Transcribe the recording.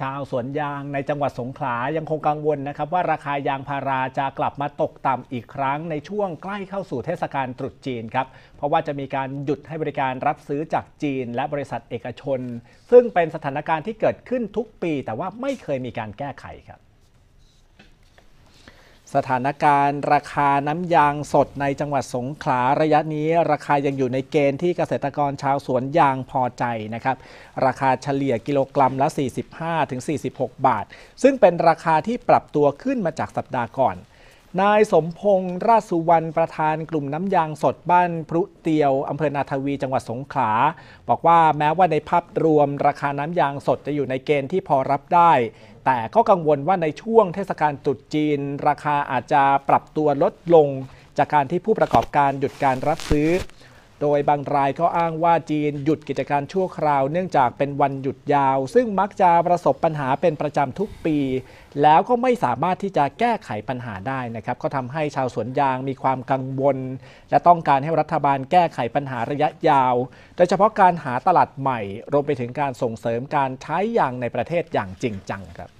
ชาวสวนยางในจังหวัดสงขลายังคงกังวลนะครับว่าราคายางพาราจะกลับมาตกต่ำอีกครั้งในช่วงใกล้เข้าสู่เทศกาลตรุษจีนครับเพราะว่าจะมีการหยุดให้บริการรับซื้อจากจีนและบริษัทเอกชน ซึ่งเป็นสถานการณ์ที่เกิดขึ้นทุกปีแต่ว่าไม่เคยมีการแก้ไขครับสถานการณ์ราคาน้ำยางสดในจังหวัดสงขลาระยะนี้ราคายังอยู่ในเกณฑ์ที่เกษตรกรชาวสวนยางพอใจนะครับ ราคาเฉลี่ยกิโลกรัมละ 45-46 บาท ซึ่งเป็นราคาที่ปรับตัวขึ้นมาจากสัปดาห์ก่อน นายสมพงษ์ราชสุวรรณประธานกลุ่มน้ำยางสดบ้านพรุเตียวอำเภอนาทวีจังหวัดสงขลา บอกว่าแม้ว่าในภาพรวม ราคาน้ำยางสดจะอยู่ในเกณฑ์ที่พอรับได้แต่ก็กังวลว่าในช่วงเทศกาลตรุษจีน ราคาอาจจะปรับตัวลดลง จากการที่ผู้ประกอบการหยุดการรับซื้อโดยบางรายก็อ้างว่าจีนหยุดกิจการชั่วคราวเนื่องจากเป็นวันหยุดยาว ซึ่งมักจะประสบปัญหาเป็นประจำทุกปี แล้วก็ไม่สามารถที่จะแก้ไขปัญหาได้นะครับก็ทำให้ชาวสวนยางมีความกังวล และต้องการให้รัฐบาลแก้ไขปัญหาระยะยาว โดยเฉพาะการหาตลาดใหม่รวมไปถึงการส่งเสริมการใช้ยางในประเทศอย่างจริงจังครับ